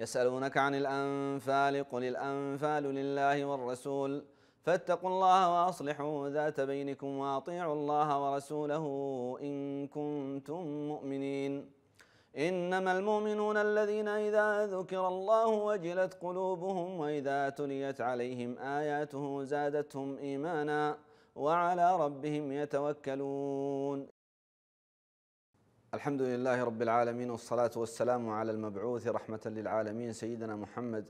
يسألونك عن الأنفال قل الأنفال لله والرسول فاتقوا الله وأصلحوا ذات بينكم وأطيعوا الله ورسوله إن كنتم مؤمنين إنما المؤمنون الذين إذا ذكر الله وجلت قلوبهم وإذا تليت عليهم آياته زادتهم إيمانا وعلى ربهم يتوكلون الحمد لله رب العالمين والصلاة والسلام على المبعوث رحمة للعالمين سيدنا محمد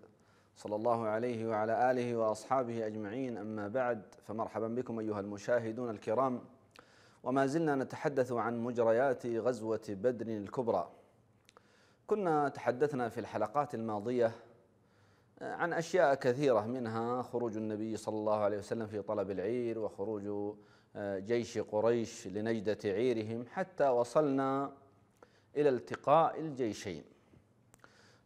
صلى الله عليه وعلى آله وأصحابه أجمعين أما بعد فمرحبا بكم أيها المشاهدون الكرام وما زلنا نتحدث عن مجريات غزوة بدر الكبرى كنا تحدثنا في الحلقات الماضية عن أشياء كثيرة منها خروج النبي صلى الله عليه وسلم في طلب العير وخروج جيش قريش لنجدة عيرهم حتى وصلنا إلى التقاء الجيشين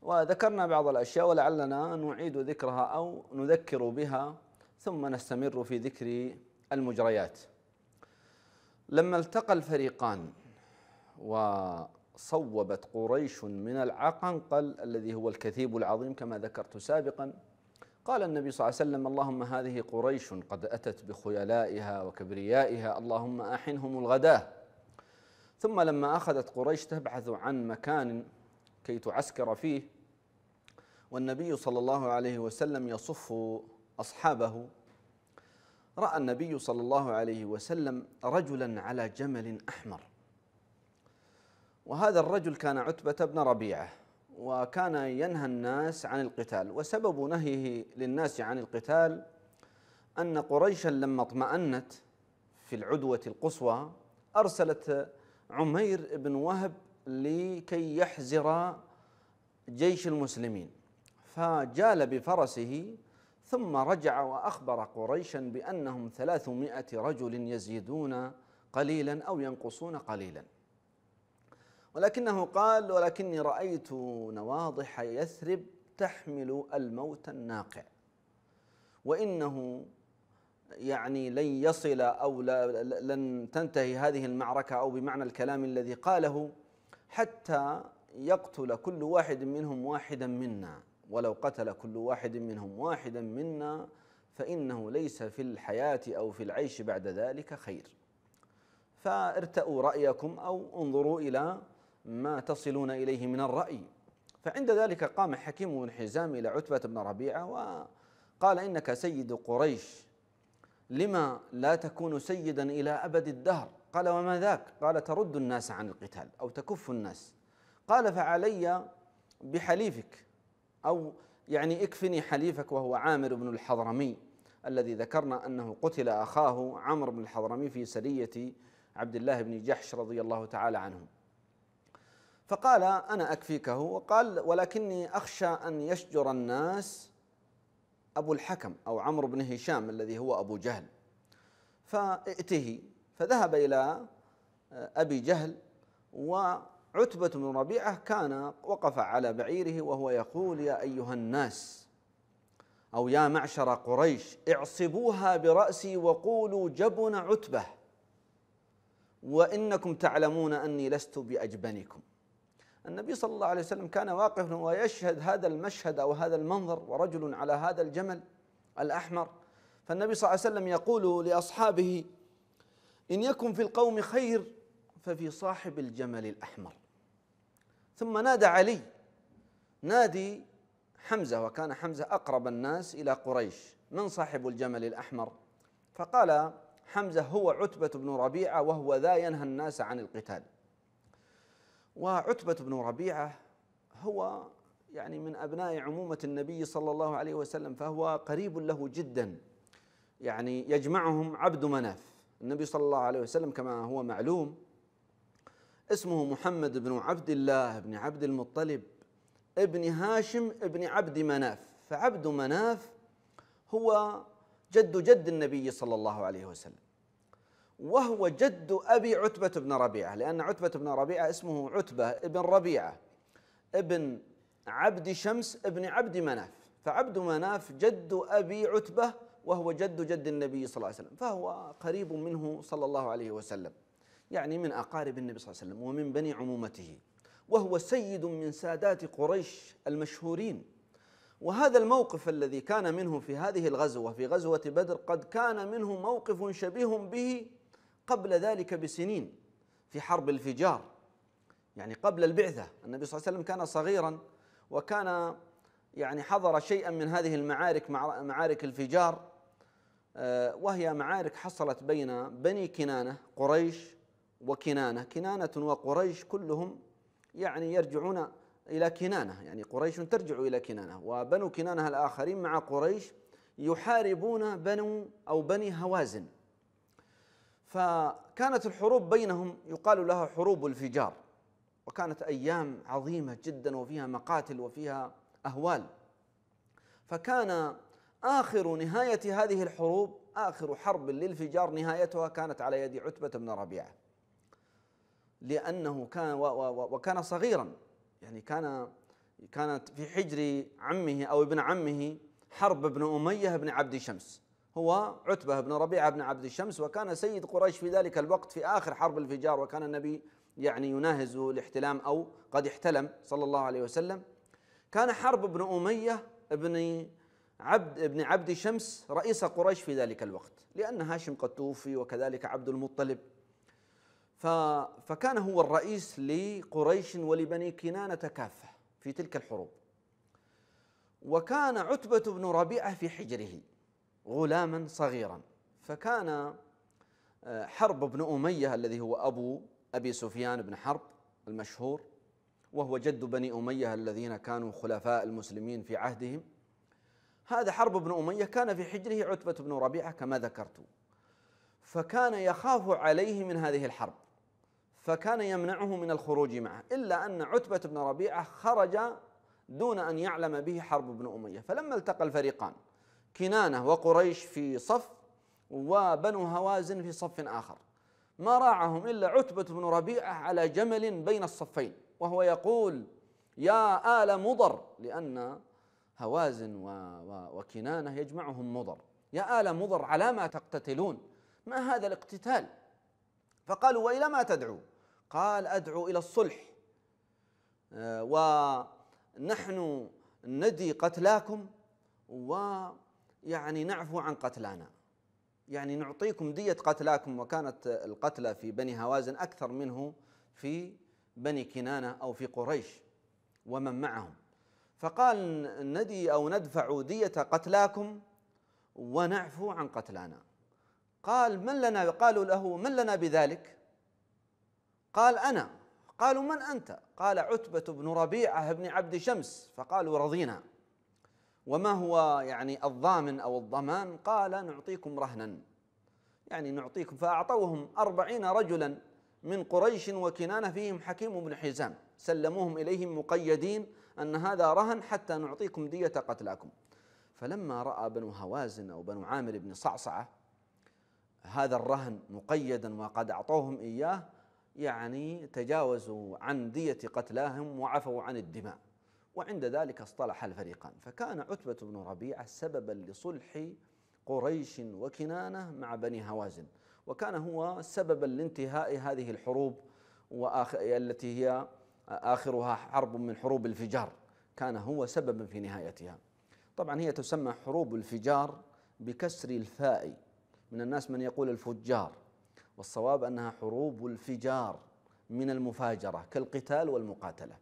وذكرنا بعض الأشياء ولعلنا نعيد ذكرها أو نذكر بها ثم نستمر في ذكر المجريات لما التقى الفريقان وصوبت قريش من العقنقل الذي هو الكثيب العظيم كما ذكرت سابقا قال النبي صلى الله عليه وسلم اللهم هذه قريش قد أتت بخيلائها وكبريائها اللهم أحنهم الغداة ثم لما أخذت قريش تبحث عن مكان كي تعسكر فيه والنبي صلى الله عليه وسلم يصف أصحابه رأى النبي صلى الله عليه وسلم رجلا على جمل أحمر وهذا الرجل كان عتبة بن ربيعه وكان ينهى الناس عن القتال وسبب نهيه للناس عن القتال أن قريشا لما اطمأنت في العدوة القصوى أرسلت عمير بن وهب لكي يحزر جيش المسلمين فجال بفرسه ثم رجع وأخبر قريشا بأنهم ثلاثمائة رجل يزيدون قليلا أو ينقصون قليلا ولكنه قال ولكني رأيت نواضح يثرب تحمل الموت الناقع وإنه يعني لن يصل أو لن تنتهي هذه المعركة أو بمعنى الكلام الذي قاله حتى يقتل كل واحد منهم واحدا منا ولو قتل كل واحد منهم واحدا منا فإنه ليس في الحياة أو في العيش بعد ذلك خير فارتأوا رأيكم أو انظروا إلى ما تصلون إليه من الرأي فعند ذلك قام حكيم بن حزام إلى عتبة بن ربيعة وقال إنك سيد قريش لما لا تكون سيدا إلى أبد الدهر قال وما ذاك قال ترد الناس عن القتال أو تكف الناس قال فعلي بحليفك أو يعني اكفني حليفك وهو عامر بن الحضرمي الذي ذكرنا أنه قتل أخاه عمرو بن الحضرمي في سرية عبد الله بن جحش رضي الله تعالى عنه فقال أنا أكفيكه وقال ولكني أخشى أن يشجر الناس أبو الحكم أو عمرو بن هشام الذي هو أبو جهل فائته فذهب إلى آه، أبي جهل وعتبة بن ربيعة كان وقف على بعيره وهو يقول يا أيها الناس أو يا معشر قريش اعصبوها برأسي وقولوا جبن عتبة وإنكم تعلمون أني لست بأجبنكم النبي صلى الله عليه وسلم كان واقفا ويشهد هذا المشهد او هذا المنظر ورجل على هذا الجمل الاحمر فالنبي صلى الله عليه وسلم يقول لاصحابه ان يكن في القوم خير ففي صاحب الجمل الاحمر ثم نادى علي نادي حمزه وكان حمزه اقرب الناس الى قريش من صاحب الجمل الاحمر فقال حمزه هو عتبه بن ربيعه وهو ذا ينهى الناس عن القتال وعتبة بن ربيعة هو يعني من أبناء عمومة النبي صلى الله عليه وسلم فهو قريب له جدا يعني يجمعهم عبد مناف النبي صلى الله عليه وسلم كما هو معلوم اسمه محمد بن عبد الله بن عبد المطلب ابن هاشم ابن عبد مناف فعبد مناف هو جد جد النبي صلى الله عليه وسلم وهو جد أبي عتبة بن ربيعة لأن عتبة بن ربيعة اسمه عتبة بن ربيعة ابن عبد شمس ابن عبد مناف فعبد مناف جد أبي عتبة وهو جد جد النبي صلى الله عليه وسلم فهو قريب منه صلى الله عليه وسلم يعني من أقارب النبي صلى الله عليه وسلم ومن بني عمومته وهو سيد من سادات قريش المشهورين وهذا الموقف الذي كان منه في هذه الغزوة في غزوة بدر قد كان منه موقف شبيه به قبل ذلك بسنين في حرب الفجار يعني قبل البعثة النبي صلى الله عليه وسلم كان صغيرا وكان يعني حضر شيئا من هذه المعارك معارك الفجار آه، وهي معارك حصلت بين بني كنانة قريش وكنانة كنانة وقريش كلهم يعني يرجعون إلى كنانة يعني قريش ترجع إلى كنانة وبنو كنانة الآخرين مع قريش يحاربون بنو أو بني هوازن فكانت الحروب بينهم يقال لها حروب الفجار وكانت ايام عظيمه جدا وفيها مقاتل وفيها اهوال فكان اخر نهايه هذه الحروب اخر حرب للفجار نهايتها كانت على يد عتبه بن ربيعه لانه كان وكان صغيرا يعني كان كانت في حجر عمه او ابن عمه حرب بن اميه بن عبد شمس هو عتبة بن ربيعة بن عبد الشمس وكان سيد قريش في ذلك الوقت في آخر حرب الفجار وكان النبي يعني يناهز الاحتلام أو قد احتلم صلى الله عليه وسلم كان حرب بن أمية بن عبد بن عبد شمس رئيس قريش في ذلك الوقت لأن هاشم قد توفي وكذلك عبد المطلب فكان هو الرئيس لقريش ولبني كنانة كافة في تلك الحروب وكان عتبة بن ربيعة في حجره غلاما صغيرا فكان آه، حرب بن أمية الذي هو أبو أبي سفيان بن حرب المشهور وهو جد بني أمية الذين كانوا خلفاء المسلمين في عهدهم هذا حرب بن أمية كان في حجره عتبة بن ربيعة كما ذكرت فكان يخاف عليه من هذه الحرب فكان يمنعه من الخروج معه إلا أن عتبة بن ربيعة خرج دون أن يعلم به حرب بن أمية فلما التقى الفريقان كنانة وقريش في صف وبنو هوازن في صف آخر ما راعهم إلا عتبة بن ربيعة على جمل بين الصفين وهو يقول يا آل مضر لأن هوازن و و وكنانة يجمعهم مضر يا آل مضر على ما تقتتلون ما هذا الاقتتال فقالوا وإلى ما تدعو قال أدعو إلى الصلح آه، ونحن ندي قتلاكم و يعني نعفو عن قتلانا يعني نعطيكم دية قتلاكم وكانت القتلى في بني هوازن أكثر منه في بني كنانة أو في قريش ومن معهم فقال ندي أو ندفع دية قتلاكم ونعفو عن قتلانا قال من لنا قالوا له من لنا بذلك قال أنا قالوا من أنت قال عتبة بن ربيعة بن عبد شمس فقالوا رضينا وما هو يعني الضامن أو الضمان قال نعطيكم رهنا يعني نعطيكم فأعطوهم أربعين رجلا من قريش وكنانة فيهم حكيم بن حزام سلموهم إليهم مقيدين أن هذا رهن حتى نعطيكم دية قتلاكم فلما رأى بنو هوازن أو بنو عامر بن صعصعة هذا الرهن مقيدا وقد أعطوهم إياه يعني تجاوزوا عن دية قتلاهم وعفوا عن الدماء وعند ذلك اصطلح الفريقان فكان عتبة بن ربيعة سببا لصلح قريش وكنانة مع بني هوازن وكان هو سببا لانتهاء هذه الحروب وآخر التي هي آخرها حرب من حروب الفجار كان هو سببا في نهايتها طبعا هي تسمى حروب الفجار بكسر الفاء من الناس من يقول الفجار والصواب أنها حروب الفجار من المفاجرة كالقتال والمقاتلة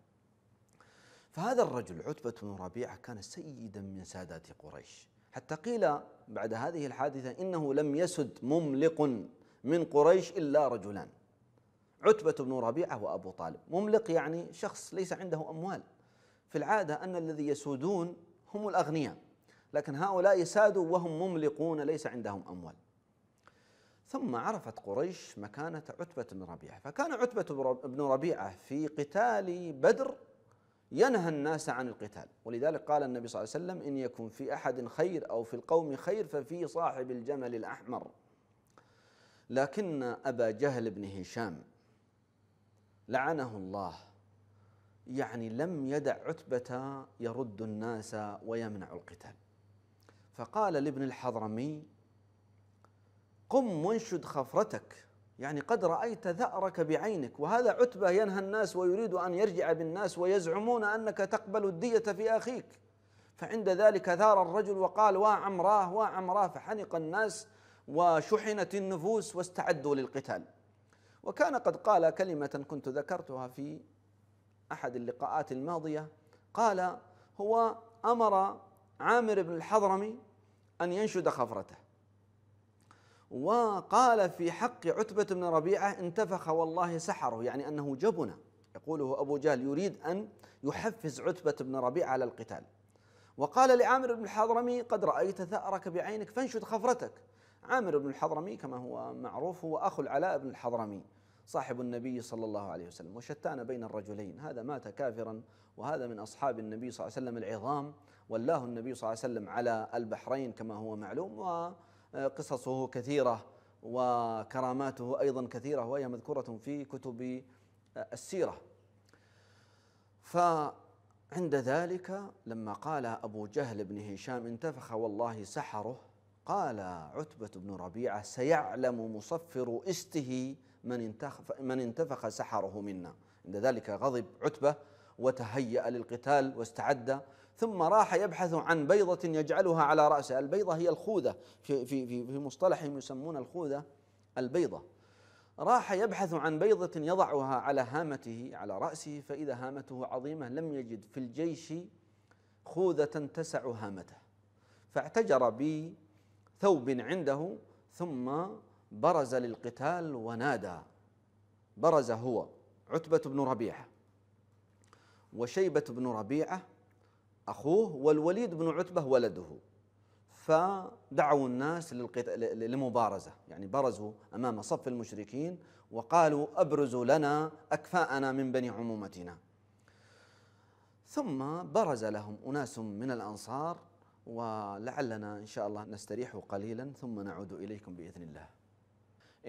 فهذا الرجل عتبة بن ربيعة كان سيدا من سادات قريش حتى قيل بعد هذه الحادثة إنه لم يسد مملق من قريش إلا رجلان عتبة بن ربيعة وأبو طالب مملق يعني شخص ليس عنده أموال في العادة أن الذي يسودون هم الأغنياء لكن هؤلاء سادوا وهم مملقون ليس عندهم أموال ثم عرفت قريش مكانة عتبة بن ربيعة فكان عتبة بن ربيعة في قتال بدر ينهى الناس عن القتال ولذلك قال النبي صلى الله عليه وسلم إن يكن في أحد خير أو في القوم خير ففي صاحب الجمل الأحمر لكن أبا جهل بن هشام لعنه الله يعني لم يدع عتبة يرد الناس ويمنع القتال فقال لابن الحضرمي قم وانشد خفرتك يعني قد رأيت ثأرك بعينك وهذا عتبة ينهى الناس ويريد أن يرجع بالناس ويزعمون أنك تقبل الدية في أخيك فعند ذلك ثار الرجل وقال وا عمراه وا عمراه فحنق الناس وشحنت النفوس واستعدوا للقتال وكان قد قال كلمة كنت ذكرتها في أحد اللقاءات الماضية قال هو أمر عامر بن الحضرمي أن ينشد خفرته وقال في حق عتبة بن ربيعة انتفخ والله سحره يعني أنه جبنه يقوله أبو جهل يريد أن يحفز عتبة بن ربيعة على القتال وقال لعامر بن الحضرمي قد رأيت ثأرك بعينك فانشد خفرتك عامر بن الحضرمي كما هو معروف هو أخو العلاء بن الحضرمي صاحب النبي صلى الله عليه وسلم وشتان بين الرجلين هذا مات كافرا وهذا من أصحاب النبي صلى الله عليه وسلم العظام ولاه النبي صلى الله عليه وسلم على البحرين كما هو معلوم و قصصه كثيرة وكراماته أيضا كثيرة وهي مذكورة في كتب السيرة فعند ذلك لما قال أبو جهل بن هشام انتفخ والله سحره قال عتبة بن ربيعة سيعلم مصفر استه من انتفخ, من انتفخ سحره منا عند ذلك غضب عتبة وتهيأ للقتال واستعد ثم راح يبحث عن بيضة يجعلها على رأسه البيضة هي الخوذة في, في, في, في مصطلحهم يسمون الخوذة البيضة راح يبحث عن بيضة يضعها على هامته على رأسه فإذا هامته عظيمة لم يجد في الجيش خوذة تسع هامته فاعتجر بثوب عنده ثم برز للقتال ونادى برز هو عتبة بن ربيعة وشيبة بن ربيعة أخوه والوليد بن عتبة ولده فدعوا الناس للمبارزة يعني برزوا أمام صف المشركين وقالوا أبرزوا لنا أكفاءنا من بني عمومتنا ثم برز لهم أناس من الأنصار ولعلنا إن شاء الله نستريح قليلا ثم نعود إليكم بإذن الله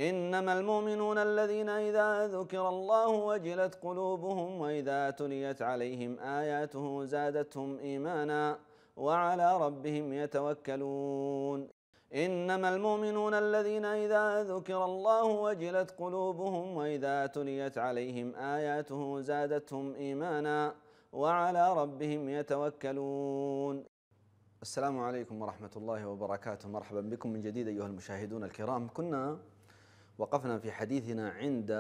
إنما المؤمنون الذين إذا ذكر الله وجلت قلوبهم وإذا تليت عليهم آياته زادتهم إيمانا وعلى ربهم يتوكلون إنما المؤمنون الذين إذا ذكر الله وجلت قلوبهم وإذا تليت عليهم آياته زادتهم إيمانا وعلى ربهم يتوكلون السلام عليكم ورحمة الله وبركاته مرحبا بكم من جديد أيها المشاهدون الكرام كنا وقفنا في حديثنا عند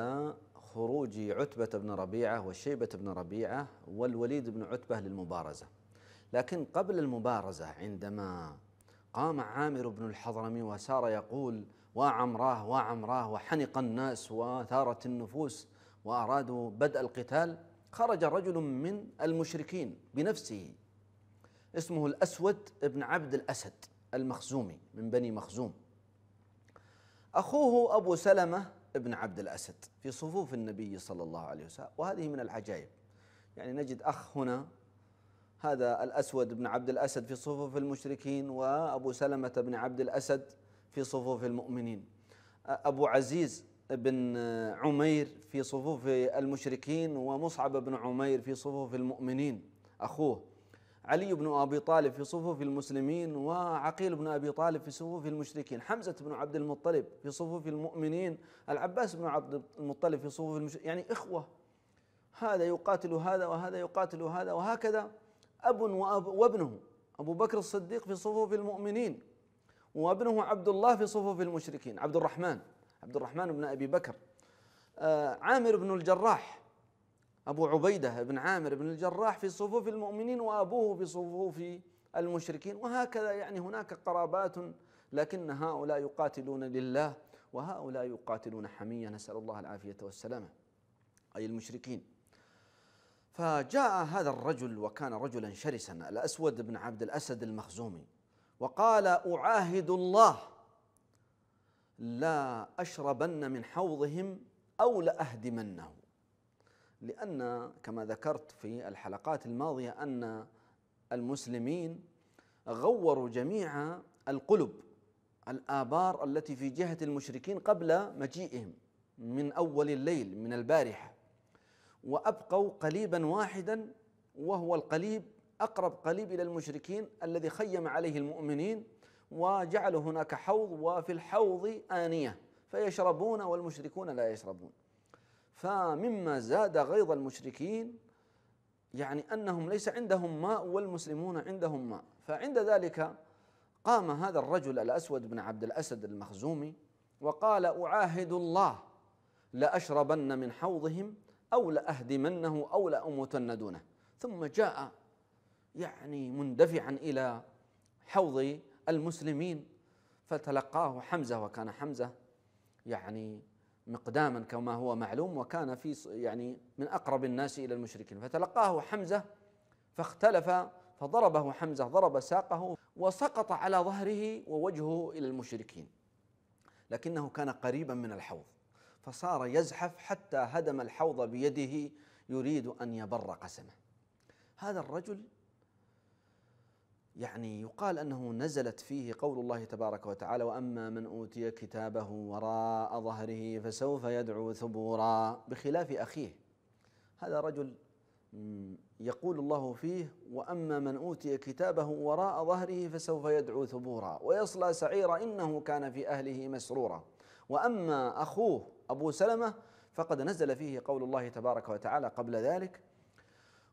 خروج عتبة بن ربيعة وشيبة بن ربيعة والوليد بن عتبة للمبارزة لكن قبل المبارزة عندما قام عامر بن الحضرمي وسار يقول وعمراه وعمراه وحنق الناس وثارت النفوس وأرادوا بدء القتال خرج رجل من المشركين بنفسه اسمه الأسود بن عبد الأسد المخزومي من بني مخزوم أخوه أبو سلمة بن عبد الأسد في صفوف النبي صلى الله عليه وسلم وهذه من العجائب يعني نجد أخ هنا هذا الأسود بن عبد الأسد في صفوف المشركين وأبو سلمة بن عبد الأسد في صفوف المؤمنين أبو عزيز بن عمير في صفوف المشركين ومصعب بن عمير في صفوف المؤمنين أخوه علي بن أبي طالب في صفوف المسلمين وعقيل بن أبي طالب في صفوف المشركين حمزة بن عبد المطلب في صفوف المؤمنين العباس بن عبد المطلب في صفوف المشركين يعني إخوة هذا يقاتل هذا وهذا يقاتل هذا وهكذا أب وأب وابنه أبو بكر الصديق في صفوف المؤمنين وابنه عبد الله في صفوف المشركين عبد الرحمن عبد الرحمن بن أبي بكر آه، عامر بن الجراح أبو عبيدة بن عامر بن الجراح في صفوف المؤمنين وأبوه في صفوف المشركين وهكذا يعني هناك قرابات لكن هؤلاء يقاتلون لله وهؤلاء يقاتلون حمية نسأل الله العافية والسلامة أي المشركين فجاء هذا الرجل وكان رجلا شرسا الأسود بن عبد الأسد المخزومي وقال أعاهد الله لا أشربن من حوضهم أو لأهدمنه لأن كما ذكرت في الحلقات الماضية أن المسلمين غوروا جميع القلوب الآبار التي في جهة المشركين قبل مجيئهم من أول الليل من البارحة وأبقوا قليبا واحدا وهو القليب أقرب قليب إلى المشركين الذي خيم عليه المؤمنين وجعلوا هناك حوض وفي الحوض آنية فيشربون والمشركون لا يشربون فمما زاد غيظ المشركين يعني انهم ليس عندهم ماء والمسلمون عندهم ماء فعند ذلك قام هذا الرجل الاسود بن عبد الاسد المخزومي وقال اعاهد الله لاشربن من حوضهم او لاهدمنه او لاموتن دونه ثم جاء يعني مندفعا الى حوض المسلمين فتلقاه حمزه وكان حمزه يعني مقداما كما هو معلوم وكان في يعني من اقرب الناس الى المشركين فتلقاه حمزه فاختلف فضربه حمزه ضرب ساقه وسقط على ظهره ووجهه الى المشركين لكنه كان قريبا من الحوض فصار يزحف حتى هدم الحوض بيده يريد ان يبر قسمه هذا الرجل يعني يقال انه نزلت فيه قول الله تبارك وتعالى واما من اوتي كتابه وراء ظهره فسوف يدعو ثبورا بخلاف اخيه هذا رجل يقول الله فيه واما من اوتي كتابه وراء ظهره فسوف يدعو ثبورا ويصلى سعيرا انه كان في اهله مسرورا واما اخوه ابو سلمه فقد نزل فيه قول الله تبارك وتعالى قبل ذلك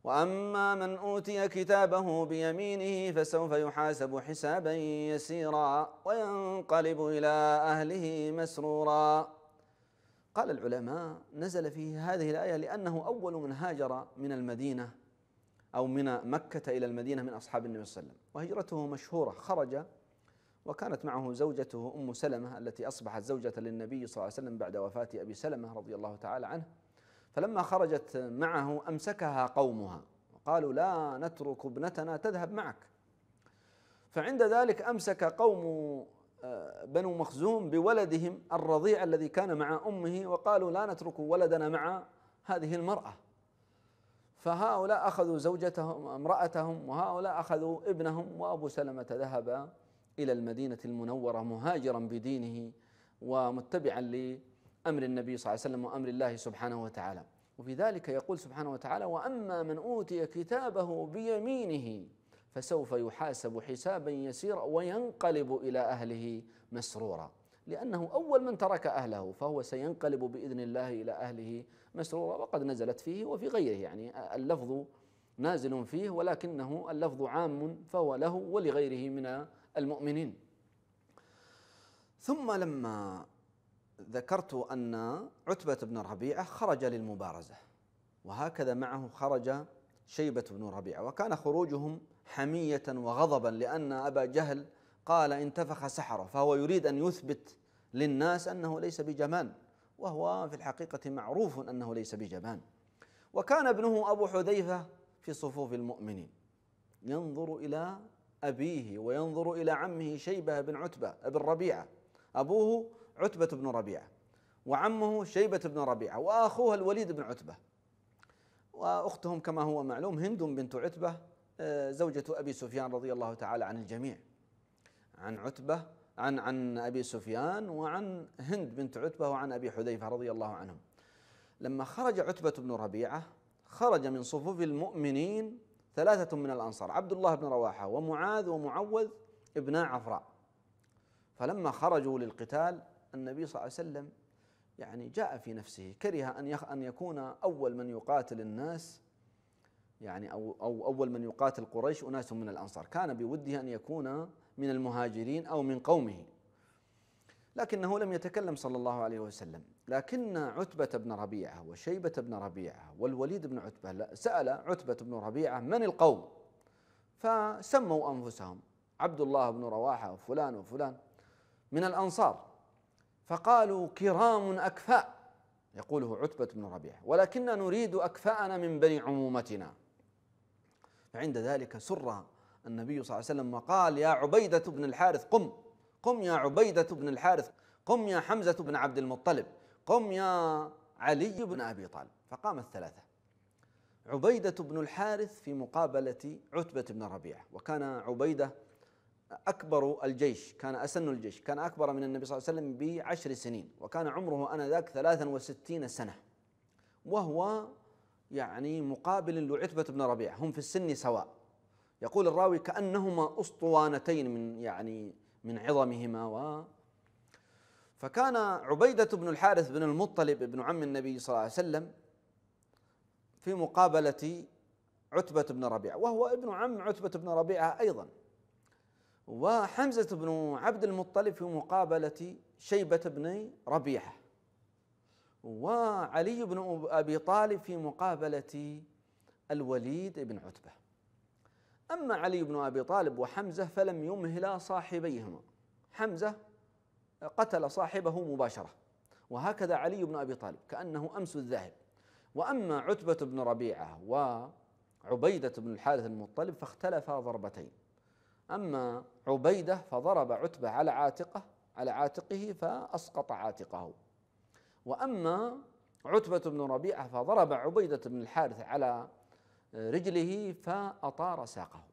وأما من أوتي كتابه بيمينه فسوف يحاسب حسابا يسيرا وينقلب إلى أهله مسرورا قال العلماء نزل فيه هذه الآية لأنه أول من هاجر من المدينة أو من مكة إلى المدينة من أصحاب النبي صلى الله عليه وسلم وهجرته مشهورة خرج وكانت معه زوجته أم سلمة التي أصبحت زوجة للنبي صلى الله عليه وسلم بعد وفاة أبي سلمة رضي الله تعالى عنه فلما خرجت معه امسكها قومها وقالوا لا نترك ابنتنا تذهب معك فعند ذلك امسك قوم آه، بنو مخزوم بولدهم الرضيع الذي كان مع امه وقالوا لا نترك ولدنا مع هذه المراه فهؤلاء اخذوا زوجتهم امراتهم وهؤلاء اخذوا ابنهم وابو سلمه ذهب الى المدينه المنوره مهاجرا بدينه ومتبعا امر النبي صلى الله عليه وسلم وامر الله سبحانه وتعالى وفي ذلك يقول سبحانه وتعالى واما من اوتي كتابه بيمينه فسوف يحاسب حسابا يسيرا وينقلب الى اهله مسرورا لانه اول من ترك اهله فهو سينقلب باذن الله الى اهله مسرورا وقد نزلت فيه وفي غيره يعني اللفظ نازل فيه ولكنه اللفظ عام فهو له ولغيره من المؤمنين ثم لما ذكرت أن عتبة بن ربيعة خرج للمبارزة وهكذا معه خرج شيبة بن ربيعة وكان خروجهم حمية وغضبا لأن أبا جهل قال انتفخ سحره فهو يريد أن يثبت للناس أنه ليس بجبان وهو في الحقيقة معروف أنه ليس بجبان وكان ابنه أبو حذيفة في صفوف المؤمنين ينظر إلى أبيه وينظر إلى عمه شيبة بن عتبة بن ربيعة أبوه عتبة بن ربيعة وعمه شيبة بن ربيعة وأخوها الوليد بن عتبة وأختهم كما هو معلوم هند بنت عتبة آه، زوجة أبي سفيان رضي الله تعالى عن الجميع عن عتبة عن عن أبي سفيان وعن هند بنت عتبة وعن أبي حذيفة رضي الله عنهم لما خرج عتبة بن ربيعة خرج من صفوف المؤمنين ثلاثة من الأنصار عبد الله بن رواحة ومعاذ ومعوذ ابناء عفراء فلما خرجوا للقتال النبي صلى الله عليه وسلم يعني جاء في نفسه كره أن أن يكون أول من يقاتل الناس يعني أو أو أول من يقاتل قريش أناس من الأنصار كان بوده أن يكون من المهاجرين أو من قومه لكنه لم يتكلم صلى الله عليه وسلم لكن عتبة بن ربيعة وشيبة بن ربيعة والوليد بن عتبة سأل عتبة بن ربيعة من القوم فسموا أنفسهم عبد الله بن رواحة وفلان وفلان من الأنصار فقالوا كرام أكفاء يقوله عتبة بن ربيع ولكن نريد أكفاءنا من بني عمومتنا فعند ذلك سر النبي صلى الله عليه وسلم وقال يا عبيدة بن الحارث قم قم يا عبيدة بن الحارث قم يا حمزة بن عبد المطلب قم يا علي بن أبي طالب فقام الثلاثة عبيدة بن الحارث في مقابلة عتبة بن ربيعة وكان عبيدة أكبر الجيش كان أسن الجيش كان أكبر من النبي صلى الله عليه وسلم بعشر سنين وكان عمره أنذاك ثلاثا وستين سنة وهو يعني مقابل لعتبة بن ربيعة هم في السن سواء يقول الراوي كأنهما أسطوانتين من يعني من عظمهما و فكان عبيدة بن الحارث بن المطلب بن عم النبي صلى الله عليه وسلم في مقابلة عتبة بن ربيعة وهو ابن عم عتبة بن ربيعة أيضا وحمزة بن عبد المطلب في مقابلة شيبة بن ربيعة وعلي بن أبي طالب في مقابلة الوليد بن عتبة أما علي بن أبي طالب وحمزة فلم يمهلا صاحبيهما حمزة قتل صاحبه مباشرة وهكذا علي بن أبي طالب كأنه أمس الذهب وأما عتبة بن ربيعة وعبيدة بن الحارث المطلب فاختلفا ضربتين أما عبيدة فضرب عتبة على عاتقه على عاتقه فأسقط عاتقه وأما عتبة بن ربيعة فضرب عبيدة بن الحارث على رجله فأطار ساقه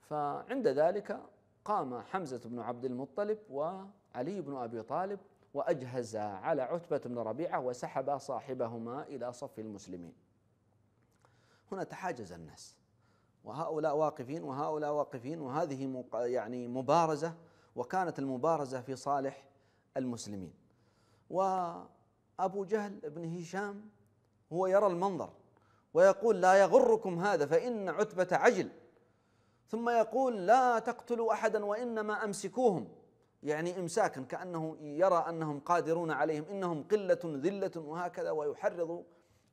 فعند ذلك قام حمزة بن عبد المطلب وعلي بن أبي طالب وأجهزا على عتبة بن ربيعة وسحبا صاحبهما إلى صف المسلمين هنا تحاجز الناس وهؤلاء واقفين وهؤلاء واقفين وهذه يعني مبارزة وكانت المبارزة في صالح المسلمين وأبو جهل بن هشام هو يرى المنظر ويقول لا يغركم هذا فإن عتبة عجل ثم يقول لا تقتلوا أحدا وإنما أمسكوهم يعني إمساكا كأنه يرى أنهم قادرون عليهم إنهم قلة ذلة وهكذا ويحرض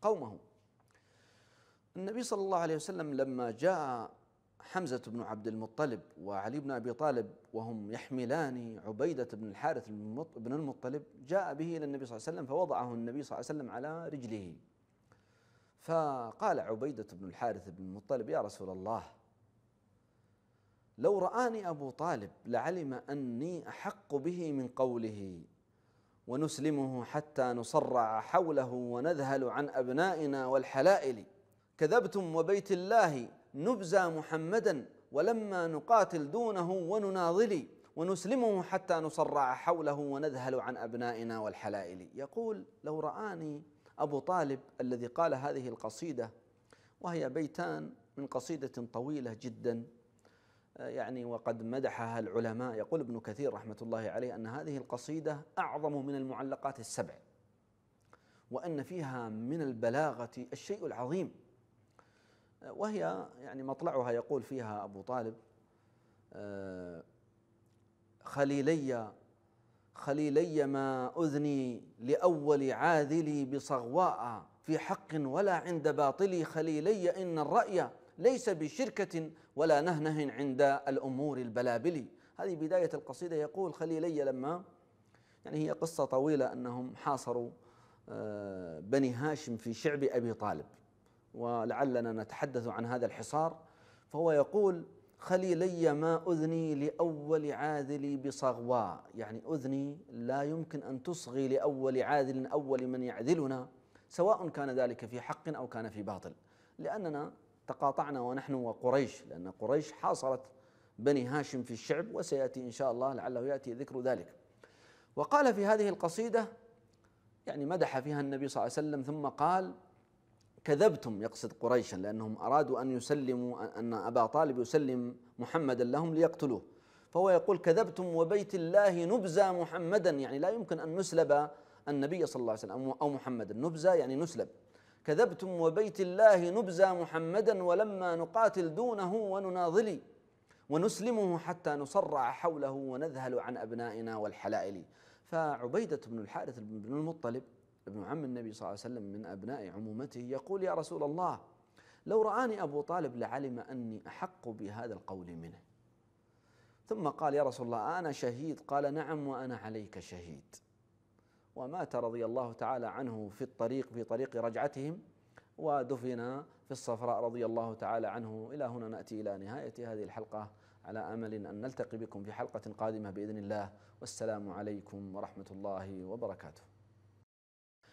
قومه النبي صلى الله عليه وسلم لما جاء حمزة بن عبد المطلب وعلي بن أبي طالب وهم يحملان عبيدة بن الحارث بن المطلب جاء به إلى النبي صلى الله عليه وسلم فوضعه النبي صلى الله عليه وسلم على رجله فقال عبيدة بن الحارث بن المطلب يا رسول الله لو رآني أبو طالب لعلم أني أحق به من قوله ونسلمه حتى نصرع حوله ونذهل عن أبنائنا والحلائل كذبتم وبيت الله نبزى محمدا ولما نقاتل دونه ونناضلي ونسلمه حتى نصرع حوله ونذهل عن أبنائنا والحلائل يقول لو رآني أبو طالب الذي قال هذه القصيدة وهي بيتان من قصيدة طويلة جدا آه، يعني وقد مدحها العلماء يقول ابن كثير رحمة الله عليه أن هذه القصيدة أعظم من المعلقات السبع وأن فيها من البلاغة الشيء العظيم وهي يعني مطلعها يقول فيها أبو طالب خليلي آه، خليلي ما أذني لأول عاذلي بصغواء في حق ولا عند باطل خليلي إن الرأي ليس بشركة ولا نهنه عند الأمور البلابل هذه بداية القصيدة يقول خليلي لما يعني هي قصة طويلة أنهم حاصروا آه، بني هاشم في شعب أبي طالب ولعلنا نتحدث عن هذا الحصار فهو يقول خليلي ما أذني لأول عاذلي بصغواء يعني أذني لا يمكن أن تصغي لأول عاذل أول من يعذلنا سواء كان ذلك في حق أو كان في باطل لأننا تقاطعنا ونحن وقريش لأن قريش حاصرت بني هاشم في الشعب وسيأتي إن شاء الله لعله يأتي ذكر ذلك وقال في هذه القصيدة يعني مدح فيها النبي صلى الله عليه وسلم ثم قال كذبتم يقصد قريشا لأنهم أرادوا أن يسلموا أن أبا طالب يسلم محمدا لهم ليقتلوه فهو يقول كذبتم وبيت الله نبزى محمدا يعني لا يمكن أن نسلب النبي صلى الله عليه وسلم أو محمدا نبزى يعني نسلب كذبتم وبيت الله نبزى محمدا ولما نقاتل دونه ونناضلي ونسلمه حتى نصرع حوله ونذهل عن أبنائنا والحلائل فعبيدة بن الحارث بن المطلب ابن عم النبي صلى الله عليه وسلم من أبناء عمومته يقول يا رسول الله لو رآني أبو طالب لعلم أني أحق بهذا القول منه ثم قال يا رسول الله أنا شهيد قال نعم وأنا عليك شهيد ومات رضي الله تعالى عنه في الطريق في طريق رجعتهم ودفن في الصفراء رضي الله تعالى عنه إلى هنا نأتي إلى نهاية هذه الحلقة على امل ان نلتقي بكم في حلقه قادمه باذن الله والسلام عليكم ورحمه الله وبركاته